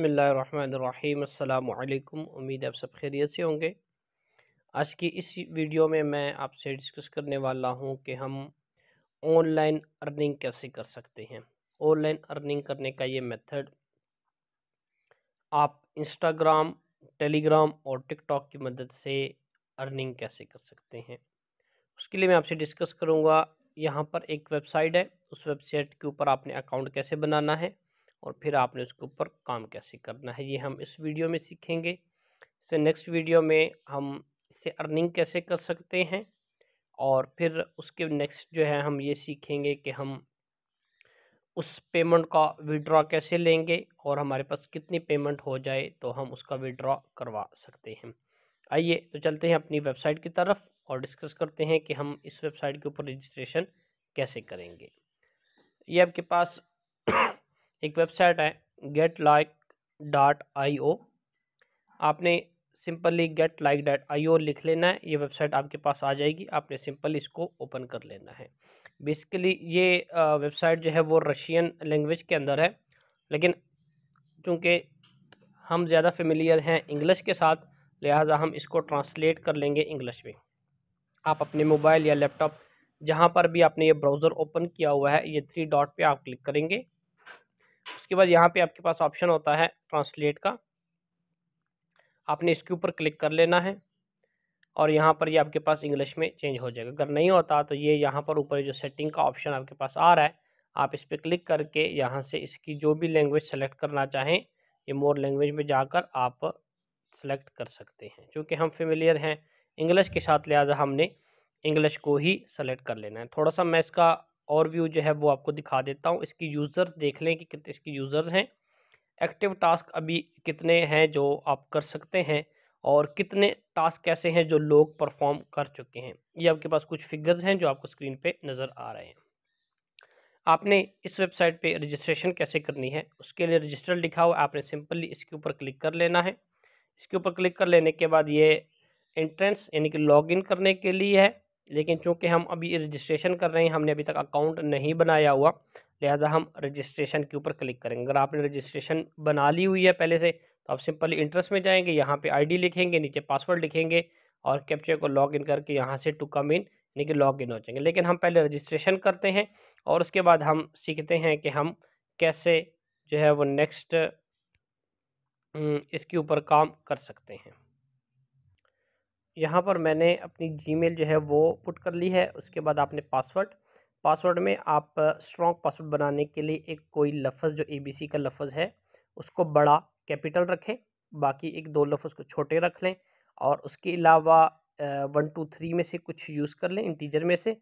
बसमीम् अल्लाम उम्मीद आप सब खैरियत से होंगे आज की इस वीडियो में मैं आपसे डिस्कस करने वाला हूं कि हम ऑनलाइन अर्निंग कैसे कर सकते हैं ऑनलाइन अर्निंग करने का ये मेथड आप इंस्टाग्राम टेलीग्राम और टिकटॉक की मदद से अर्निंग कैसे कर सकते हैं उसके लिए मैं आपसे डिस्कस करूँगा यहाँ पर एक वेबसाइट है उस वेबसाइट के ऊपर आपने अकाउंट कैसे बनाना है और फिर आपने उसके ऊपर काम कैसे करना है ये हम इस वीडियो में सीखेंगे इससे नेक्स्ट वीडियो में हम इससे अर्निंग कैसे कर सकते हैं और फिर उसके नेक्स्ट जो है हम ये सीखेंगे कि हम उस पेमेंट का विड्रॉ कैसे लेंगे और हमारे पास कितनी पेमेंट हो जाए तो हम उसका विड्रॉ करवा सकते हैं आइए तो चलते हैं अपनी वेबसाइट की तरफ और डिस्कस करते हैं कि हम इस वेबसाइट के ऊपर रजिस्ट्रेशन कैसे करेंगे ये आपके पास एक वेबसाइट है get like dot I O आपने simply get like dot I O लिख लेना है ये वेबसाइट आपके पास आ जाएगी आपने सिंपल इसको ओपन कर लेना है बेसिकली ये वेबसाइट जो है वो रशियन लैंग्वेज के अंदर है लेकिन चूँकि हम ज़्यादा फेमिलियर हैं इंग्लिश के साथ लिहाजा हम इसको ट्रांसलेट कर लेंगे इंग्लिश में आप अपने मोबाइल या लैपटॉप जहाँ पर भी आपने ये ब्राउज़र ओपन किया हुआ है ये थ्री डॉट पे आप क्लिक करेंगे उसके बाद यहाँ पे आपके पास ऑप्शन होता है ट्रांसलेट का आपने इसके ऊपर क्लिक कर लेना है और यहाँ पर ये आपके पास इंग्लिश में चेंज हो जाएगा अगर नहीं होता तो ये यहाँ पर ऊपर जो सेटिंग का ऑप्शन आपके पास आ रहा है आप इस पर क्लिक करके यहाँ से इसकी जो भी लैंग्वेज सेलेक्ट करना चाहें ये मोर लैंग्वेज में जाकर आप सेलेक्ट कर सकते हैं क्योंकि हम फेमिलियर हैं इंग्लिश के साथ लिहाजा हमने इंग्लिश को ही सेलेक्ट कर लेना है थोड़ा सा मैं इसका और व्यू जो है वो आपको दिखा देता हूँ इसकी यूज़र्स देख लें कि कितने इसकी यूज़र्स हैं एक्टिव टास्क अभी कितने हैं जो आप कर सकते हैं और कितने टास्क ऐसे हैं जो लोग परफॉर्म कर चुके हैं ये आपके पास कुछ फिगर्स हैं जो आपको स्क्रीन पे नज़र आ रहे हैं आपने इस वेबसाइट पे रजिस्ट्रेशन कैसे करनी है उसके लिए रजिस्टर लिखा हुआ आपने सिंपली इसके ऊपर क्लिक कर लेना है इसके ऊपर क्लिक कर लेने के बाद ये एंट्रेंस यानी कि लॉग करने के लिए है लेकिन चूँकि हम अभी रजिस्ट्रेशन कर रहे हैं हमने अभी तक अकाउंट नहीं बनाया हुआ लिहाजा हम रजिस्ट्रेशन के ऊपर क्लिक करेंगे अगर आपने रजिस्ट्रेशन बना ली हुई है पहले से तो आप सिंपली इंटरेस्ट में जाएंगे यहाँ पे आईडी लिखेंगे नीचे पासवर्ड लिखेंगे और कैप्चर को लॉग इन करके यहाँ से टू कम इन यानी कि लॉग इन हो जाएंगे लेकिन हम पहले रजिस्ट्रेशन करते हैं और उसके बाद हम सीखते हैं कि हम कैसे जो है वो नेक्स्ट हम्म, इसके ऊपर काम कर सकते हैं यहाँ पर मैंने अपनी जीमेल जो है वो पुट कर ली है उसके बाद आपने पासवर्ड पासवर्ड में आप स्ट्रॉन्ग पासवर्ड बनाने के लिए एक कोई लफ्ज़ जो ए का लफज है उसको बड़ा कैपिटल रखें बाकी एक दो लफ्ज़ को छोटे रख लें और उसके अलावा वन टू थ्री में से कुछ यूज़ कर लें इंटीजर में से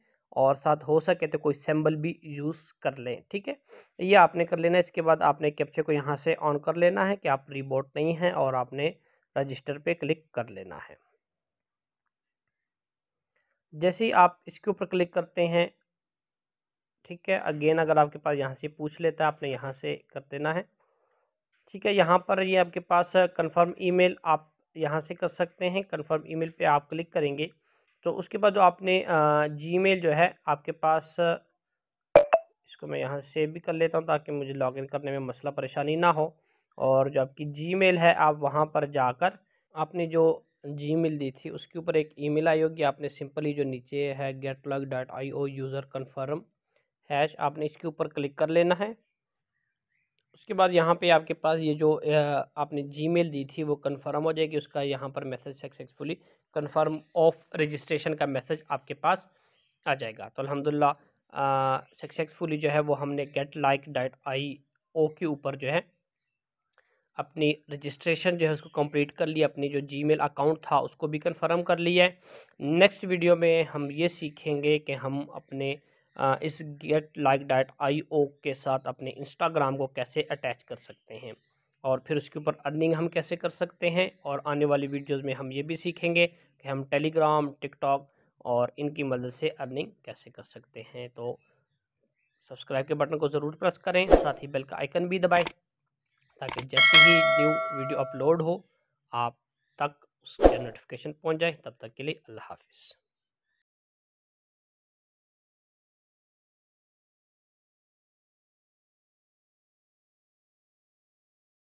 और साथ हो सके तो कोई सैम्बल भी यूज़ कर लें ठीक है ये आपने कर लेना है इसके बाद आपने कैप्चे को यहाँ से ऑन कर लेना है कि आप रिबोट नहीं हैं और आपने रजिस्टर पे क्लिक कर लेना है जैसे ही आप इसके ऊपर क्लिक करते हैं ठीक है अगेन अगर आपके पास यहाँ से पूछ लेता है आपने यहाँ से कर देना है ठीक है यहाँ पर ये आपके पास कंफर्म ईमेल आप यहाँ से कर सकते हैं कंफर्म ईमेल पे आप क्लिक करेंगे तो उसके बाद जो आपने जीमेल जो है आपके पास इसको मैं यहाँ सेव भी कर लेता हूँ ताकि मुझे लॉगिन करने में मसला परेशानी ना हो और जो आपकी मेल है आप वहाँ पर जाकर आपने जो जीमेल दी थी उसके ऊपर एक ईमेल आई होगी आपने सिंपली जो नीचे है get log dot I O user confirm hash आपने इसके ऊपर क्लिक कर लेना है उसके बाद यहाँ पे आपके पास ये जो आपने जीमेल दी थी वो कन्फर्म हो जाएगी उसका यहाँ पर message successfully confirm of registration का मैसेज आपके पास आ जाएगा तो अलहमदिल्ला सक्सेसफुली जो है वो हमने get like dot I O के ऊपर जो है अपनी रजिस्ट्रेशन जो है उसको कंप्लीट कर लिया अपनी जो जीमेल अकाउंट था उसको भी कंफर्म कर लिया है नेक्स्ट वीडियो में हम ये सीखेंगे कि हम अपने इस get like dot I O के साथ अपने इंस्टाग्राम को कैसे अटैच कर सकते हैं और फिर उसके ऊपर अर्निंग हम कैसे कर सकते हैं और आने वाली वीडियोस में हम ये भी सीखेंगे कि हम टेलीग्राम टिकटॉक और इनकी मदद से अर्निंग कैसे कर सकते हैं तो सब्सक्राइब के बटन को ज़रूर प्रेस करें साथ ही बेल का आइकन भी दबाएं ताकि जैसे ही न्यू वीडियो अपलोड हो आप तक उसके नोटिफिकेशन पहुंच जाए तब तक के लिए अल्लाह हाफिज़